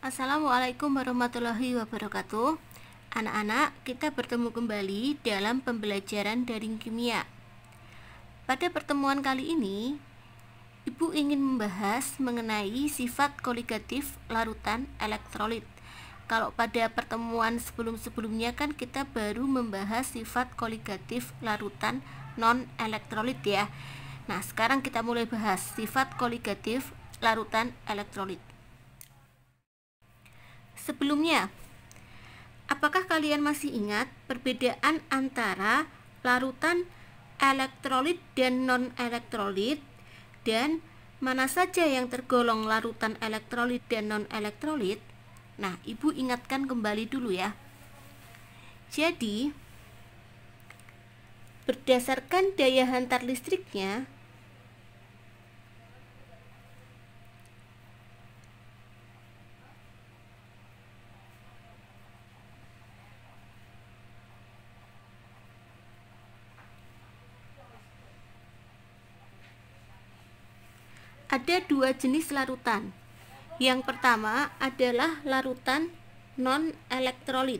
Assalamualaikum warahmatullahi wabarakatuh. Anak-anak, kita bertemu kembali dalam pembelajaran daring kimia. Pada pertemuan kali ini, Ibu ingin membahas mengenai sifat koligatif larutan elektrolit. Kalau pada pertemuan sebelum-sebelumnya kan kita baru membahas sifat koligatif larutan non-elektrolit ya. Nah, sekarang kita mulai bahas sifat koligatif larutan elektrolit sebelumnya. Apakah kalian masih ingat perbedaan antara larutan elektrolit dan non-elektrolit dan mana saja yang tergolong larutan elektrolit dan non-elektrolit? Nah, Ibu ingatkan kembali dulu ya. Jadi, berdasarkan daya hantar listriknya, Ada dua jenis larutan. Yang pertama adalah larutan non-elektrolit.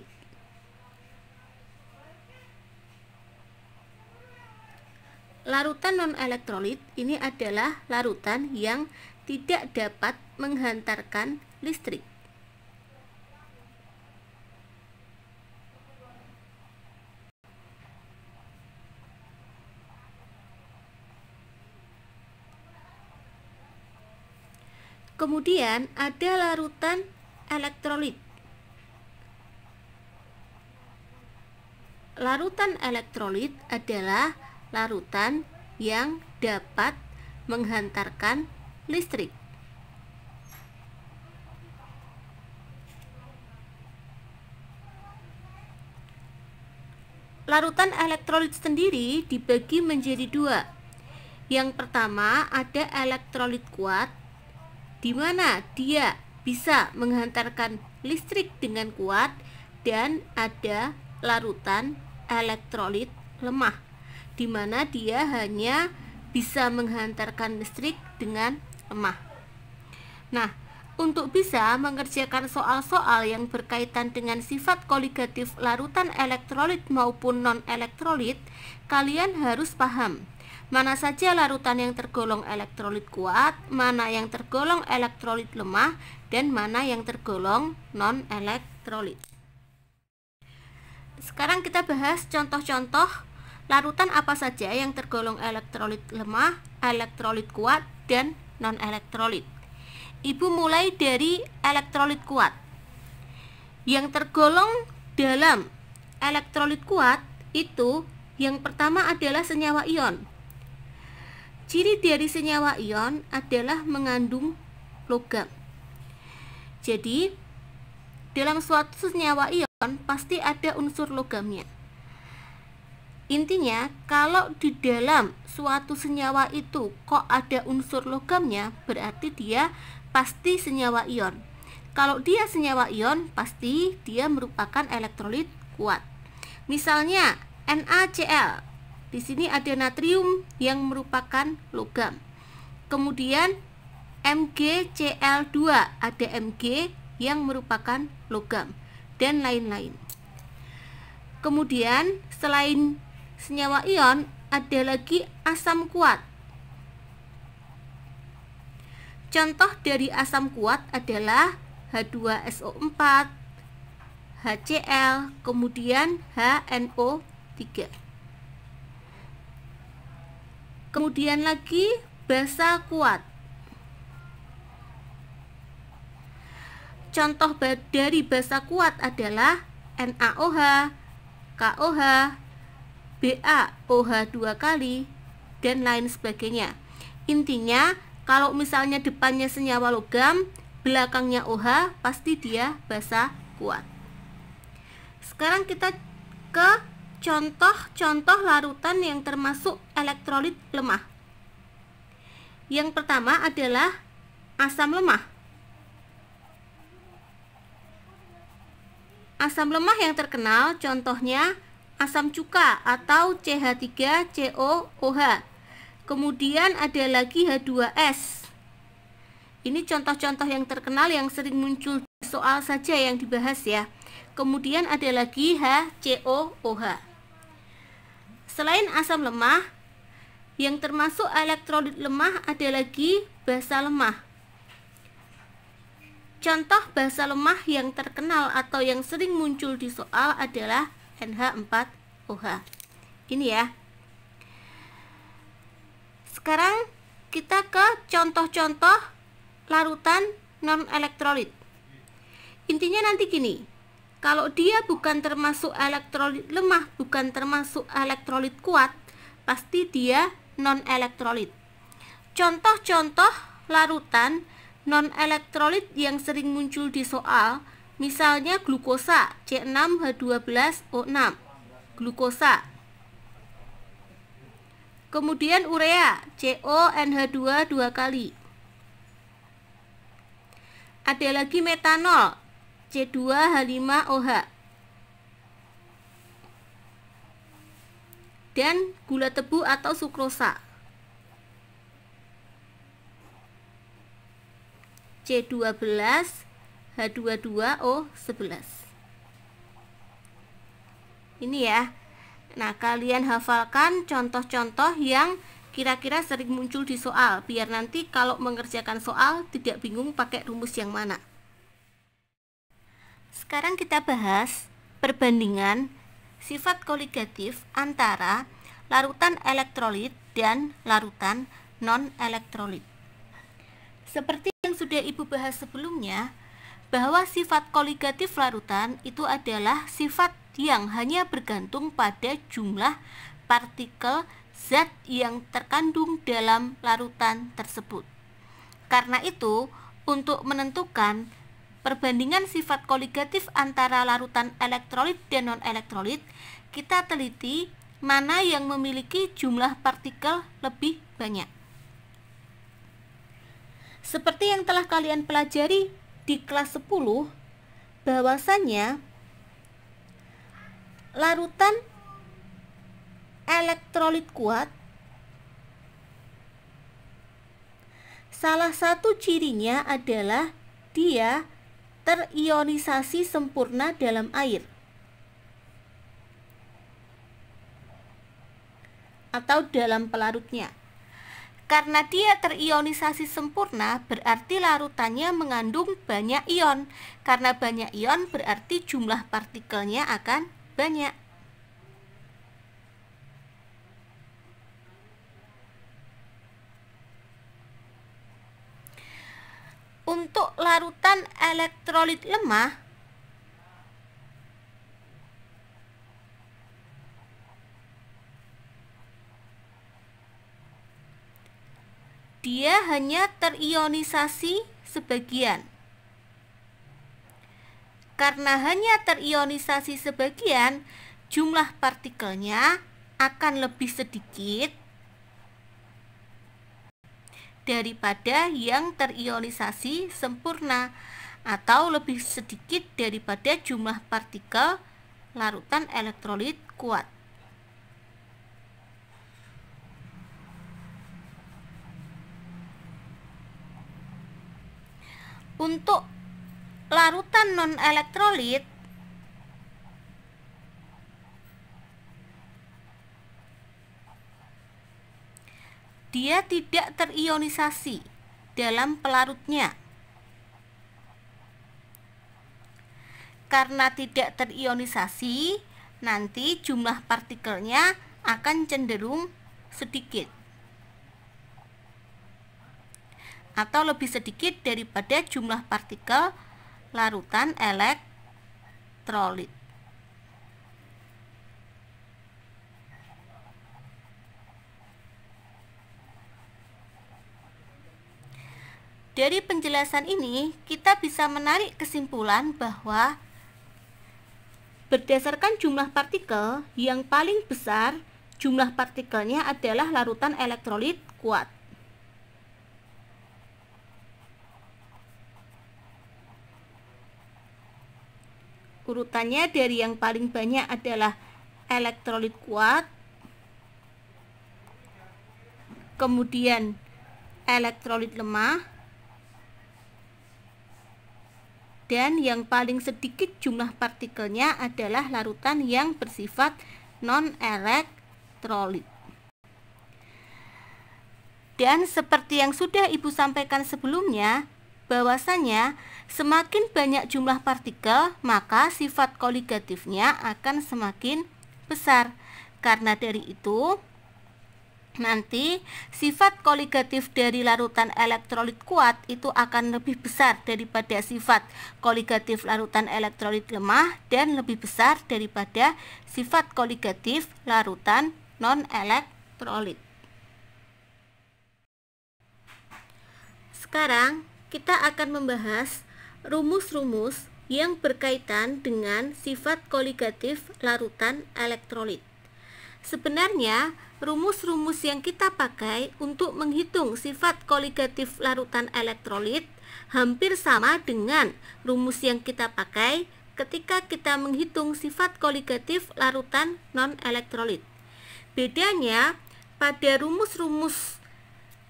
Larutan non-elektrolit ini adalah larutan yang tidak dapat menghantarkan listrik. Kemudian ada larutan elektrolit. Larutan elektrolit adalah larutan yang dapat menghantarkan listrik. Larutan elektrolit sendiri dibagi menjadi dua. Yang pertama ada elektrolit kuat di mana dia bisa menghantarkan listrik dengan kuat dan ada larutan elektrolit lemah di mana dia hanya bisa menghantarkan listrik dengan lemah. Nah, untuk bisa mengerjakan soal-soal yang berkaitan dengan sifat koligatif larutan elektrolit maupun non-elektrolit, kalian harus paham Mana saja larutan yang tergolong elektrolit kuat, mana yang tergolong elektrolit lemah, dan mana yang tergolong non-elektrolit. Sekarang kita bahas contoh-contoh larutan apa saja yang tergolong elektrolit lemah, elektrolit kuat, dan non-elektrolit. Ibu mulai dari elektrolit kuat. Yang tergolong dalam elektrolit kuat itu yang pertama adalah senyawa ion Ciri dari senyawa ion adalah mengandung logam. Jadi, dalam suatu senyawa ion pasti ada unsur logamnya. Intinya, kalau di dalam suatu senyawa itu kok ada unsur logamnya, berarti dia pasti senyawa ion. Kalau dia senyawa ion, pasti dia merupakan elektrolit kuat. Misalnya NaCl di sini ada natrium yang merupakan logam. Kemudian MgCl2 ada Mg yang merupakan logam dan lain-lain. Kemudian selain senyawa ion ada lagi asam kuat. Contoh dari asam kuat adalah H2SO4, HCl, kemudian HNO3. Kemudian lagi bahasa kuat. Contoh dari bahasa kuat adalah NaOH, KOH, BaOH dua kali, dan lain sebagainya. Intinya, kalau misalnya depannya senyawa logam, belakangnya OH, pasti dia bahasa kuat. Sekarang kita ke contoh-contoh larutan yang termasuk elektrolit lemah. Yang pertama adalah asam lemah. Asam lemah yang terkenal contohnya asam cuka atau CH3COOH. Kemudian ada lagi H2S. Ini contoh-contoh yang terkenal yang sering muncul soal saja yang dibahas ya. Kemudian ada lagi HCOOH. Selain asam lemah, yang termasuk elektrolit lemah ada lagi basa lemah. Contoh basa lemah yang terkenal atau yang sering muncul di soal adalah NH4OH. Ini ya. Sekarang kita ke contoh-contoh larutan non elektrolit. Intinya nanti gini, kalau dia bukan termasuk elektrolit lemah, bukan termasuk elektrolit kuat, pasti dia non-elektrolit. Contoh-contoh larutan non-elektrolit yang sering muncul di soal, misalnya glukosa C6H12O6, glukosa. Kemudian urea CONH2 dua kali. Ada lagi metanol C2H5OH dan gula tebu atau sukrosa C12 H22O11 ini ya Nah kalian hafalkan contoh-contoh yang kira-kira sering muncul di soal biar nanti kalau mengerjakan soal tidak bingung pakai rumus yang mana sekarang kita bahas perbandingan sifat koligatif antara larutan elektrolit dan larutan non-elektrolit. Seperti yang sudah Ibu bahas sebelumnya, bahwa sifat koligatif larutan itu adalah sifat yang hanya bergantung pada jumlah partikel zat yang terkandung dalam larutan tersebut. Karena itu, untuk menentukan Perbandingan sifat koligatif antara larutan elektrolit dan non-elektrolit, kita teliti mana yang memiliki jumlah partikel lebih banyak. Seperti yang telah kalian pelajari di kelas 10, bahwasannya larutan elektrolit kuat salah satu cirinya adalah dia terionisasi sempurna dalam air atau dalam pelarutnya. Karena dia terionisasi sempurna, berarti larutannya mengandung banyak ion. Karena banyak ion, berarti jumlah partikelnya akan banyak. Untuk larutan elektrolit lemah, dia hanya terionisasi sebagian. Karena hanya terionisasi sebagian, jumlah partikelnya akan lebih sedikit daripada yang terionisasi sempurna atau lebih sedikit daripada jumlah partikel larutan elektrolit kuat. Untuk larutan non elektrolit Dia tidak terionisasi dalam pelarutnya. Karena tidak terionisasi, nanti jumlah partikelnya akan cenderung sedikit atau lebih sedikit daripada jumlah partikel larutan elektrolit. Dari penjelasan ini, kita bisa menarik kesimpulan bahwa berdasarkan jumlah partikel yang paling besar, jumlah partikelnya adalah larutan elektrolit kuat. Urutannya dari yang paling banyak adalah elektrolit kuat, kemudian elektrolit lemah, dan yang paling sedikit jumlah partikelnya adalah larutan yang bersifat non-elektrolit. Dan seperti yang sudah Ibu sampaikan sebelumnya, bahwasanya semakin banyak jumlah partikel, maka sifat koligatifnya akan semakin besar. Karena dari itu, Nanti sifat koligatif dari larutan elektrolit kuat itu akan lebih besar daripada sifat koligatif larutan elektrolit lemah dan lebih besar daripada sifat koligatif larutan non elektrolit. Sekarang kita akan membahas rumus-rumus yang berkaitan dengan sifat koligatif larutan elektrolit. Sebenarnya rumus-rumus yang kita pakai untuk menghitung sifat koligatif larutan elektrolit hampir sama dengan rumus yang kita pakai ketika kita menghitung sifat koligatif larutan non-elektrolit. Bedanya, pada rumus-rumus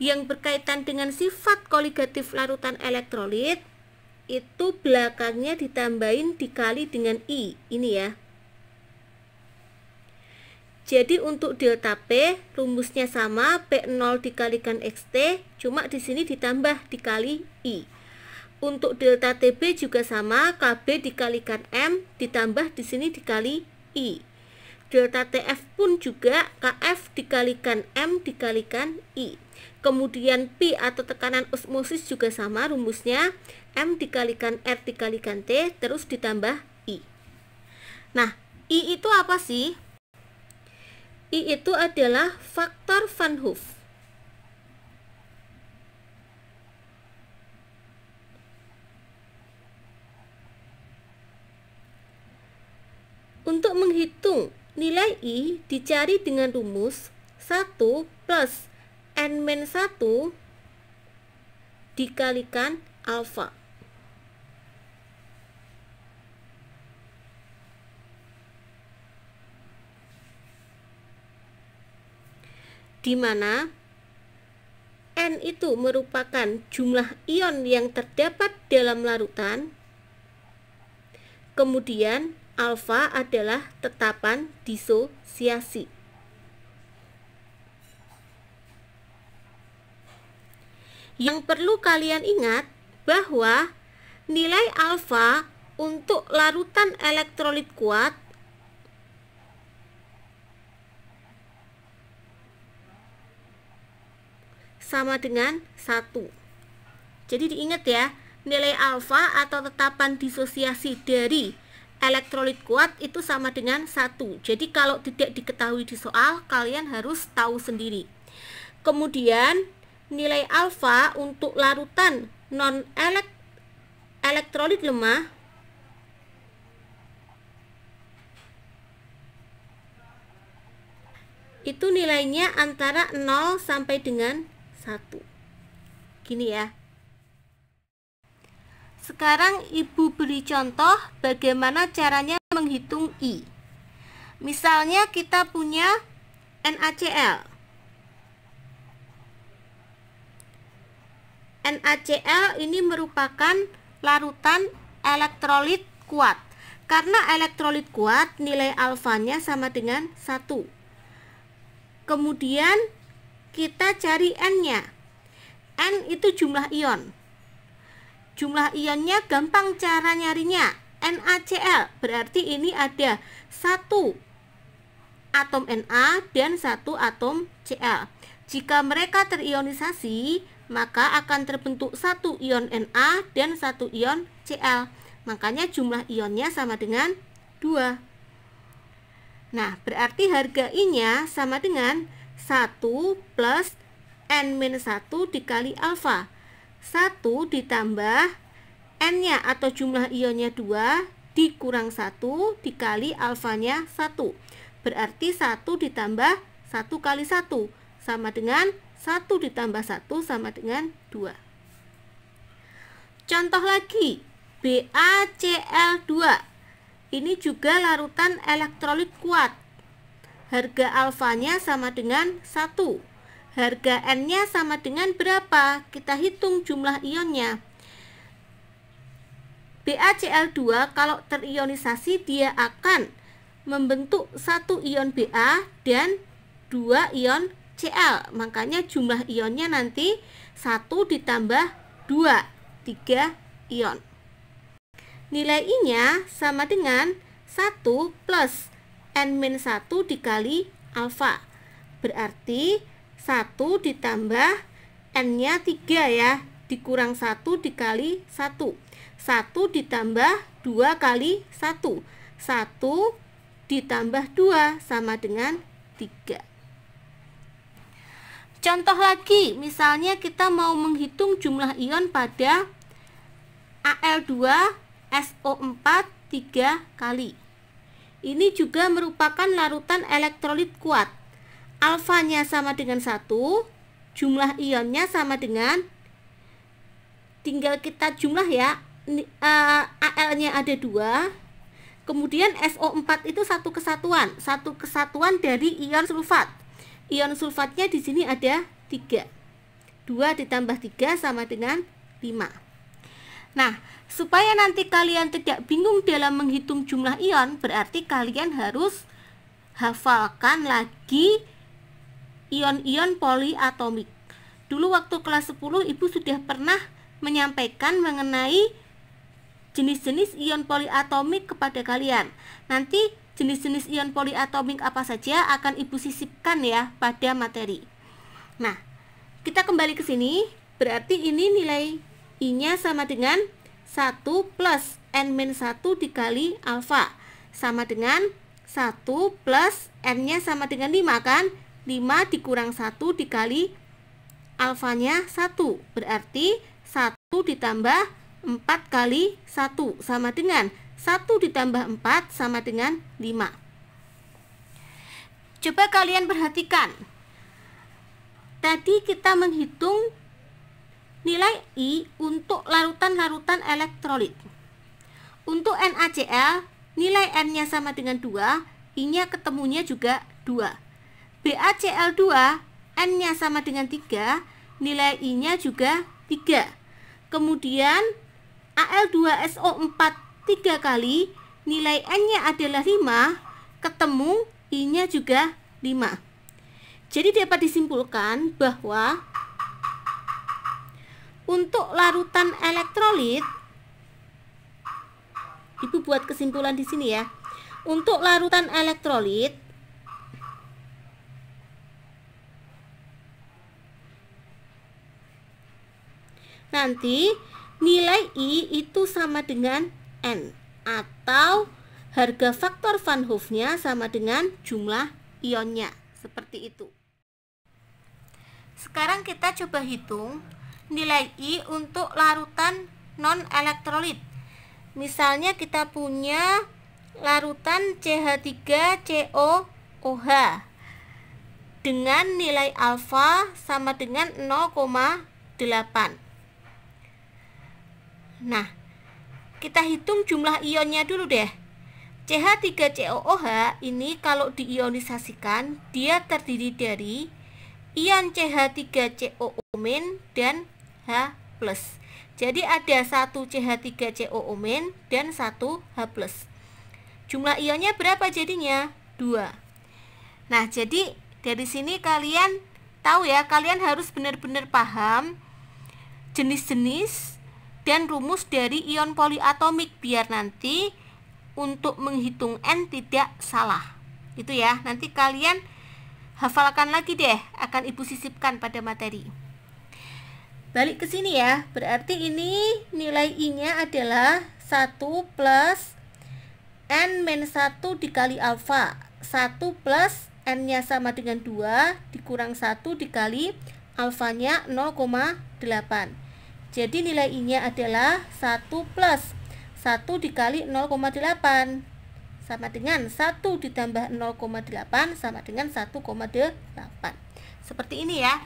yang berkaitan dengan sifat koligatif larutan elektrolit itu belakangnya ditambahin dikali dengan I, ini ya. Jadi untuk delta P rumusnya sama P0 dikalikan XT cuma di sini ditambah dikali I. Untuk delta TB juga sama KB dikalikan M ditambah di sini dikali I. Delta TF pun juga KF dikalikan M dikalikan I. Kemudian P atau tekanan osmosis juga sama rumusnya M dikalikan R dikalikan T terus ditambah I. Nah, I itu apa sih? I itu adalah faktor Van Hoof. Untuk menghitung nilai I dicari dengan rumus 1 plus N-1 dikalikan alpha. di mana N itu merupakan jumlah ion yang terdapat dalam larutan. Kemudian alfa adalah tetapan disosiasi. Yang perlu kalian ingat bahwa nilai alfa untuk larutan elektrolit kuat sama dengan 1. Jadi diingat ya, nilai alfa atau tetapan disosiasi dari elektrolit kuat itu sama dengan 1. Jadi kalau tidak diketahui di soal, kalian harus tahu sendiri. Kemudian nilai alfa untuk larutan non -elek elektrolit lemah itu nilainya antara 0 sampai dengan satu. Gini ya. Sekarang ibu beri contoh bagaimana caranya menghitung I. Misalnya kita punya NaCl. NaCl ini merupakan larutan elektrolit kuat. Karena elektrolit kuat, nilai alfanya sama dengan 1. Kemudian kita cari N-nya. N itu jumlah ion. Jumlah ionnya gampang cara nyarinya. NaCl berarti ini ada satu atom Na dan satu atom Cl. Jika mereka terionisasi, maka akan terbentuk satu ion Na dan satu ion Cl. Makanya jumlah ionnya sama dengan 2. Nah, berarti harga I-nya sama dengan 1 plus n minus 1 dikali alfa 1 ditambah n-nya atau jumlah ionnya 2 dikurang 1 dikali alfanya 1 berarti 1 ditambah 1 kali 1 sama dengan 1 ditambah 1 sama dengan 2 contoh lagi BaCl2 ini juga larutan elektrolit kuat harga alfanya sama dengan 1 harga n-nya sama dengan berapa kita hitung jumlah ionnya BaCl2 kalau terionisasi dia akan membentuk satu ion Ba dan dua ion Cl makanya jumlah ionnya nanti 1 ditambah 2 3 ion nilai I-nya sama dengan 1 plus N-1 dikali alfa. Berarti 1 ditambah N-nya 3 ya, dikurang 1 dikali 1. 1 ditambah 2 kali 1. 1 ditambah 2 sama dengan 3. Contoh lagi, misalnya kita mau menghitung jumlah ion pada Al2 SO4 3 kali. Ini juga merupakan larutan elektrolit kuat. Alfanya sama dengan 1, jumlah ionnya sama dengan tinggal kita jumlah ya. Eh, Al-nya ada 2. Kemudian SO4 itu satu kesatuan, satu kesatuan dari ion sulfat. Ion sulfatnya di sini ada 3. 2 ditambah 3 sama dengan 5. Nah, supaya nanti kalian tidak bingung dalam menghitung jumlah ion, berarti kalian harus hafalkan lagi ion-ion poliatomik. Dulu waktu kelas 10 Ibu sudah pernah menyampaikan mengenai jenis-jenis ion poliatomik kepada kalian. Nanti jenis-jenis ion poliatomik apa saja akan Ibu sisipkan ya pada materi. Nah, kita kembali ke sini, berarti ini nilai I-nya sama dengan 1 plus N 1 dikali alfa sama dengan 1 plus N-nya sama dengan 5 kan? 5 dikurang 1 dikali alfanya 1 berarti 1 ditambah 4 kali 1 sama dengan 1 ditambah 4 sama dengan 5 Coba kalian perhatikan Tadi kita menghitung Nilai I untuk larutan-larutan elektrolit. Untuk NaCl, nilai N-nya sama dengan 2, I-nya ketemunya juga 2. BaCl2, N-nya sama dengan 3, nilai I-nya juga 3. Kemudian Al2SO4 3 kali, nilai N-nya adalah 5, ketemu I-nya juga 5. Jadi dapat disimpulkan bahwa untuk larutan elektrolit Ibu buat kesimpulan di sini ya. Untuk larutan elektrolit Nanti nilai I itu sama dengan N atau harga faktor Van hove sama dengan jumlah ionnya. Seperti itu. Sekarang kita coba hitung nilai I untuk larutan non-elektrolit. Misalnya kita punya larutan CH3COOH dengan nilai alfa sama dengan 0,8. Nah, kita hitung jumlah ionnya dulu deh. CH3COOH ini kalau diionisasikan dia terdiri dari ion CH3COO- dan H+. Jadi ada 1 ch 3 coo dan 1 H+. Jumlah ionnya berapa jadinya? 2. Nah, jadi dari sini kalian tahu ya, kalian harus benar-benar paham jenis-jenis dan rumus dari ion poliatomik biar nanti untuk menghitung N tidak salah. Itu ya, nanti kalian hafalkan lagi deh, akan ibu sisipkan pada materi balik ke sini ya berarti ini nilai i nya adalah 1 plus n min 1 dikali alfa 1 plus n nya sama dengan 2 dikurang 1 dikali alfanya 0,8 jadi nilai i nya adalah 1 plus 1 dikali 0,8 sama dengan 1 ditambah 0,8 sama dengan 1,8 seperti ini ya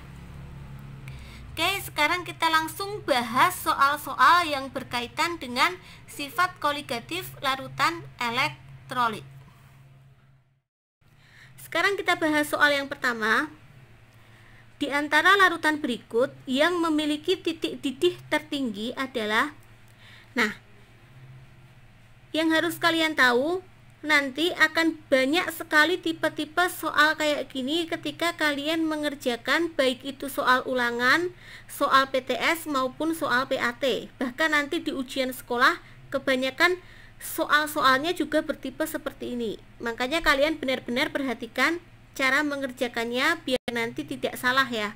Oke, sekarang kita langsung bahas soal-soal yang berkaitan dengan sifat koligatif larutan elektrolit. Sekarang kita bahas soal yang pertama. Di antara larutan berikut yang memiliki titik didih tertinggi adalah Nah, yang harus kalian tahu nanti akan banyak sekali tipe-tipe soal kayak gini ketika kalian mengerjakan baik itu soal ulangan, soal PTS maupun soal PAT. Bahkan nanti di ujian sekolah kebanyakan soal-soalnya juga bertipe seperti ini. Makanya kalian benar-benar perhatikan cara mengerjakannya biar nanti tidak salah ya.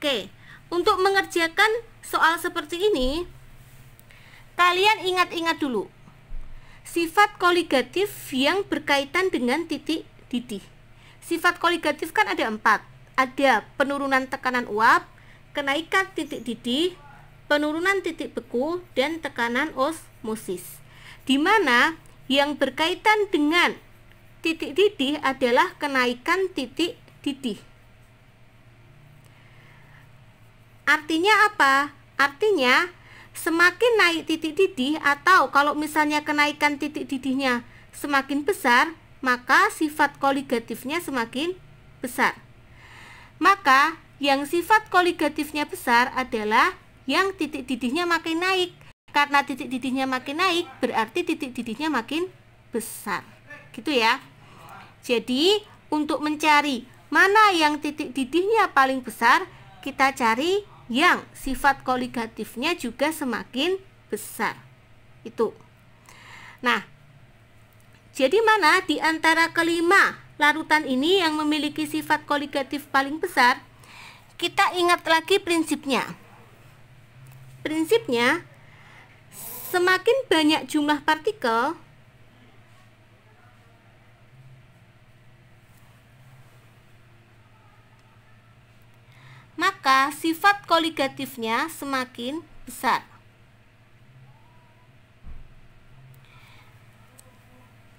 Oke, untuk mengerjakan soal seperti ini kalian ingat-ingat dulu sifat koligatif yang berkaitan dengan titik didih. Sifat koligatif kan ada empat. Ada penurunan tekanan uap, kenaikan titik didih, penurunan titik beku, dan tekanan osmosis. Di mana yang berkaitan dengan titik didih adalah kenaikan titik didih. Artinya apa? Artinya semakin naik titik didih atau kalau misalnya kenaikan titik didihnya semakin besar, maka sifat koligatifnya semakin besar. Maka yang sifat koligatifnya besar adalah yang titik didihnya makin naik. Karena titik didihnya makin naik, berarti titik didihnya makin besar. Gitu ya. Jadi, untuk mencari mana yang titik didihnya paling besar, kita cari yang sifat koligatifnya juga semakin besar. Itu. Nah, jadi mana di antara kelima larutan ini yang memiliki sifat koligatif paling besar? Kita ingat lagi prinsipnya. Prinsipnya, semakin banyak jumlah partikel, maka sifat koligatifnya semakin besar.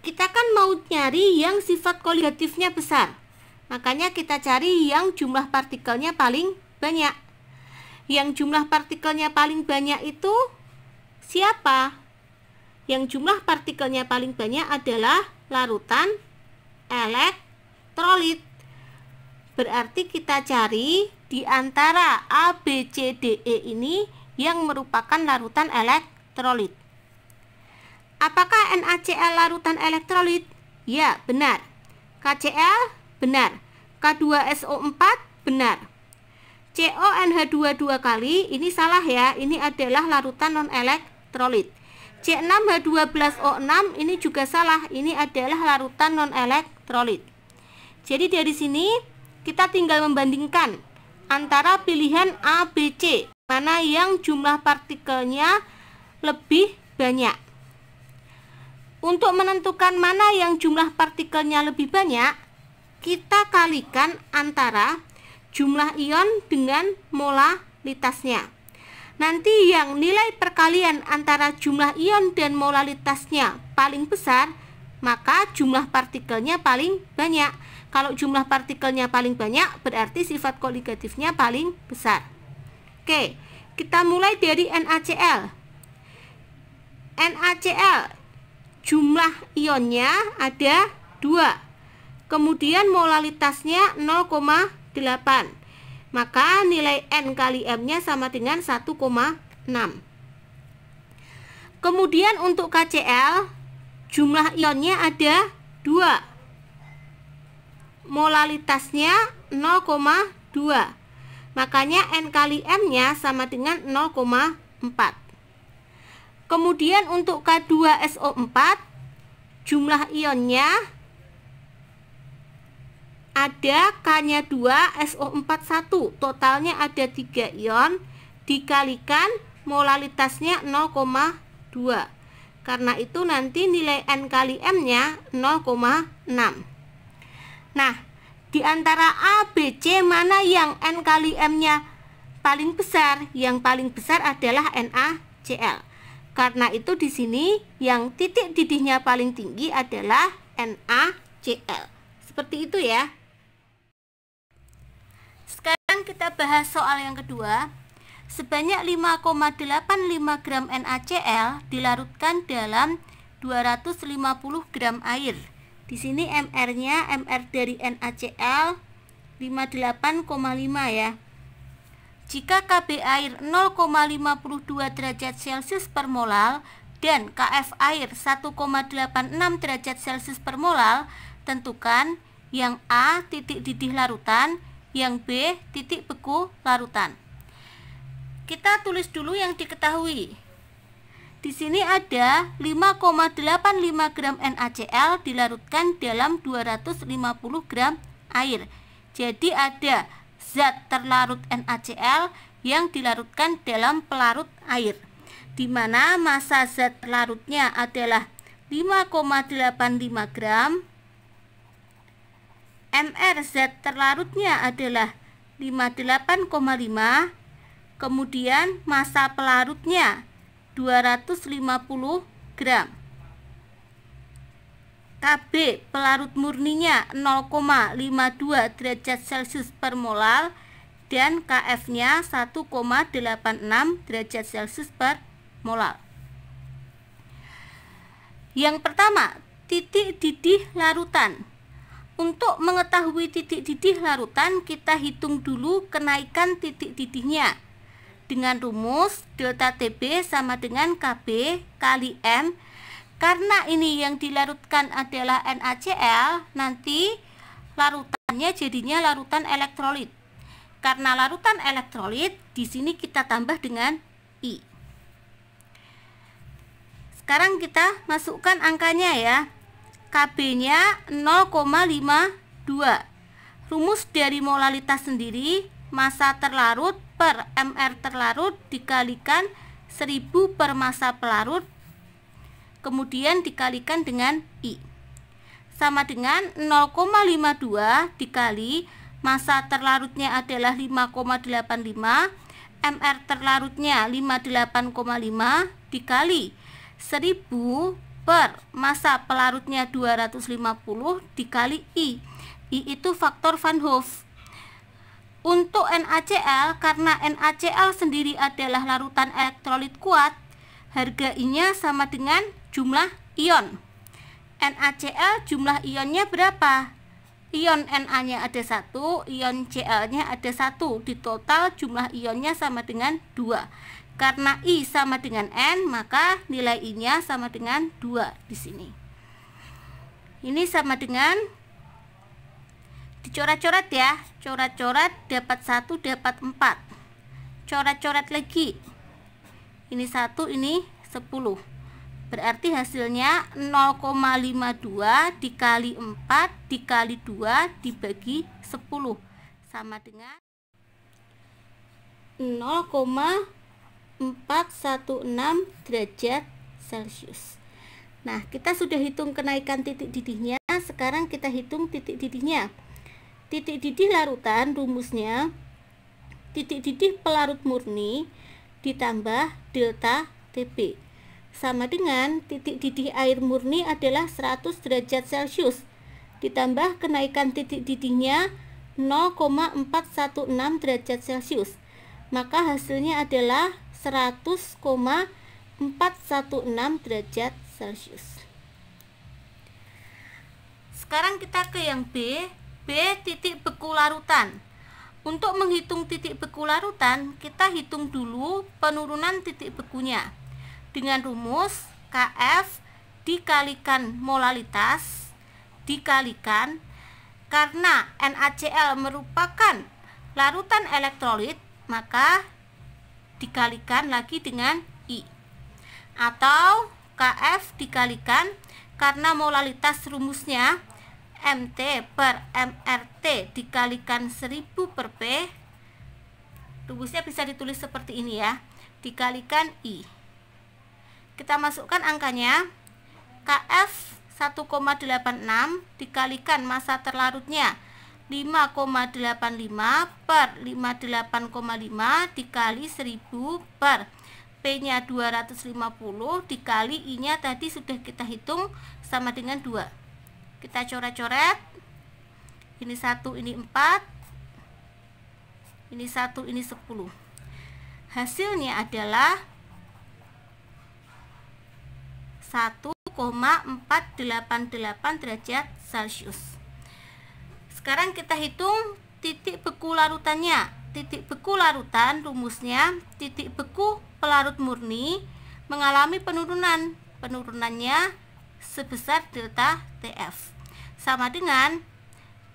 Kita kan mau nyari yang sifat koligatifnya besar. Makanya kita cari yang jumlah partikelnya paling banyak. Yang jumlah partikelnya paling banyak itu siapa? Yang jumlah partikelnya paling banyak adalah larutan elektrolit. Berarti kita cari di antara A, B, C, D, E ini yang merupakan larutan elektrolit. Apakah NaCl larutan elektrolit? Ya, benar. KCl? Benar. K2SO4? Benar. conh h dua kali, ini salah ya, ini adalah larutan non-elektrolit. C6H12O6 ini juga salah, ini adalah larutan non-elektrolit. Jadi dari sini kita tinggal membandingkan antara pilihan A, B, C mana yang jumlah partikelnya lebih banyak untuk menentukan mana yang jumlah partikelnya lebih banyak kita kalikan antara jumlah ion dengan molalitasnya nanti yang nilai perkalian antara jumlah ion dan molalitasnya paling besar maka jumlah partikelnya paling banyak kalau jumlah partikelnya paling banyak, berarti sifat koligatifnya paling besar. Oke, kita mulai dari NaCl. NaCl jumlah ionnya ada 2. Kemudian molalitasnya 0,8. Maka nilai N kali M-nya sama dengan 1,6. Kemudian untuk KCl jumlah ionnya ada 2 molalitasnya 0,2 Makanya N kali M-nya sama dengan 0,4. Kemudian untuk K2SO4, jumlah ionnya ada K-nya 2, SO4 1. Totalnya ada 3 ion, dikalikan molalitasnya 0,2. Karena itu nanti nilai N kali M-nya 0,6. Nah, di antara A, B, C mana yang N kali M-nya paling besar? Yang paling besar adalah NaCl. Karena itu di sini yang titik didihnya paling tinggi adalah NaCl. Seperti itu ya. Sekarang kita bahas soal yang kedua. Sebanyak 5,85 gram NaCl dilarutkan dalam 250 gram air. Di sini MR-nya MR dari NaCl 58,5 ya. Jika KB air 0,52 derajat Celcius per molal dan KF air 1,86 derajat Celcius per molal, tentukan yang A titik didih larutan, yang B titik beku larutan. Kita tulis dulu yang diketahui. Di sini ada 5,85 gram NaCl dilarutkan dalam 250 gram air. Jadi ada zat terlarut NaCl yang dilarutkan dalam pelarut air. Di mana massa zat terlarutnya adalah 5,85 gram. MR zat terlarutnya adalah 58,5. Kemudian massa pelarutnya 250 gram KB pelarut murninya 0,52 derajat celcius per molal dan KF nya 1,86 derajat celcius per molal yang pertama titik didih larutan untuk mengetahui titik didih larutan kita hitung dulu kenaikan titik didihnya dengan rumus delta TB sama dengan KB kali M karena ini yang dilarutkan adalah NaCl nanti larutannya jadinya larutan elektrolit karena larutan elektrolit di sini kita tambah dengan I sekarang kita masukkan angkanya ya KB-nya 0,52 rumus dari molalitas sendiri massa terlarut per MR terlarut dikalikan 1000 per masa pelarut kemudian dikalikan dengan I sama dengan 0,52 dikali masa terlarutnya adalah 5,85 MR terlarutnya 58,5 dikali 1000 per masa pelarutnya 250 dikali I I itu faktor Van Hove untuk NaCl, karena NaCl sendiri adalah larutan elektrolit kuat, harga I-nya sama dengan jumlah ion. NaCl jumlah ionnya berapa? Ion Na-nya ada satu, ion Cl-nya ada satu. Di total jumlah ionnya sama dengan dua. Karena I sama dengan N, maka nilai I-nya sama dengan dua di sini. Ini sama dengan dicoret-coret ya coret-coret dapat satu dapat empat coret-coret lagi ini satu ini 10 berarti hasilnya 0,52 dikali 4 dikali 2 dibagi 10 sama dengan 0,416 derajat celcius nah kita sudah hitung kenaikan titik didihnya sekarang kita hitung titik didihnya titik didih larutan rumusnya titik didih pelarut murni ditambah delta TB sama dengan titik didih air murni adalah 100 derajat celcius ditambah kenaikan titik didihnya 0,416 derajat celcius maka hasilnya adalah 100,416 derajat celcius sekarang kita ke yang B B titik beku larutan. Untuk menghitung titik beku larutan, kita hitung dulu penurunan titik bekunya. Dengan rumus KF dikalikan molalitas dikalikan karena NaCl merupakan larutan elektrolit, maka dikalikan lagi dengan I. Atau KF dikalikan karena molalitas rumusnya MT per MRT dikalikan 1000 per P rumusnya bisa ditulis seperti ini ya dikalikan I kita masukkan angkanya KF 1,86 dikalikan masa terlarutnya 5,85 per 58,5 dikali 1000 per P-nya 250 dikali I-nya tadi sudah kita hitung sama dengan 2 kita coret-coret ini satu ini empat ini satu ini sepuluh hasilnya adalah 1,488 derajat celcius sekarang kita hitung titik beku larutannya titik beku larutan rumusnya titik beku pelarut murni mengalami penurunan penurunannya sebesar delta TF sama dengan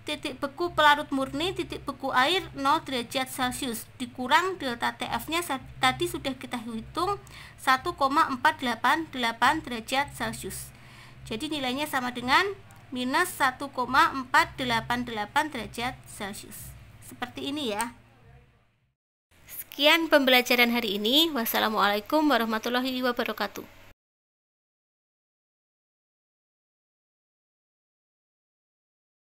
titik beku pelarut murni titik beku air 0 derajat celcius dikurang delta TF-nya tadi sudah kita hitung 1,488 derajat celcius jadi nilainya sama dengan minus 1,488 derajat celcius seperti ini ya Sekian pembelajaran hari ini. Wassalamualaikum warahmatullahi wabarakatuh.